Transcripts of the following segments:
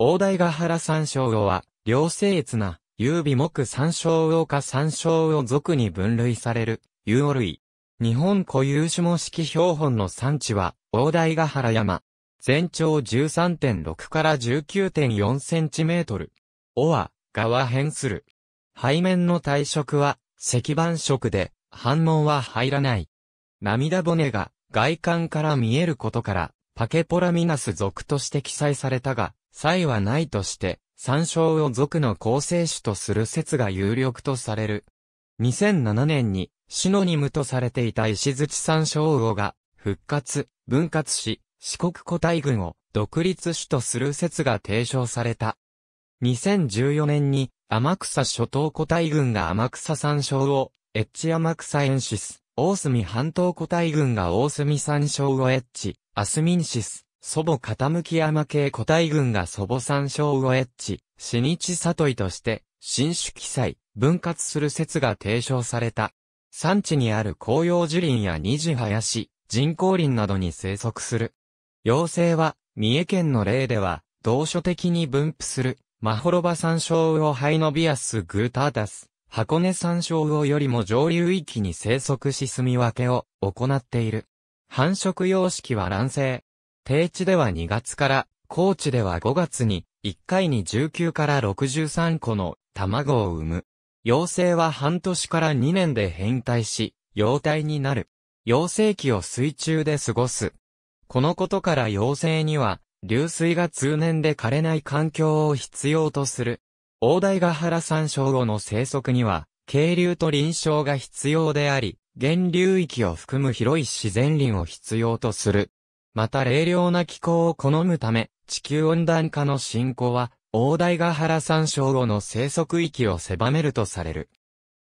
大台ヶ原山椒魚は、両生越な、優美木山椒魚か山椒魚属に分類される、有魚類。日本固有種模式標本の産地は、大台ヶ原山。全長13.6から19.4センチメートル。尾は、側変する。背面の体色は、石板色で、反紋は入らない。涙骨が、外観から見えることから、パケポラミナス属として記載されたが、異はないとして、参照を族の構成種とする説が有力とされる。2007年に、シノニムとされていた石槌山椒魚が、復活、分割し、四国古代軍を独立種とする説が提唱された。2014年に、天草諸島古代軍が天草山椒を、エッチ天草エンシス、大隅半島古代軍が大隅山椒をエッチ、アスミンシス、祖母傾き山系古代軍が祖母山椒魚エッチ、死日里いとして、新種記載、分割する説が提唱された。山地にある紅葉樹林や二次林、人工林などに生息する。妖精は、三重県の例では、同所的に分布する、マホロバ山椒魚ハイノビアスグーターダス、箱根山椒魚よりも上流域に生息し住み分けを行っている。繁殖様式は卵性、低地では2月から、高地では5月に、1回に19から63個の卵を産む。幼生は半年から2年で変態し、幼体になる。幼生期を水中で過ごす。このことから幼生には、流水が通年で枯れない環境を必要とする。大台ヶ原山椒後の生息には、渓流と臨床が必要であり、源流域を含む広い自然林を必要とする。また冷涼な気候を好むため、地球温暖化の進行は、大台ヶ原山椒魚の生息域を狭めるとされる。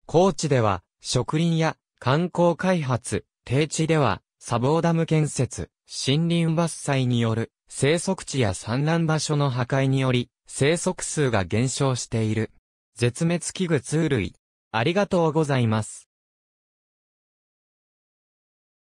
高知では、植林や観光開発、低地では、砂防ダム建設、森林伐採による生息地や産卵場所の破壊により、生息数が減少している。絶滅危惧通類。ありがとうございます。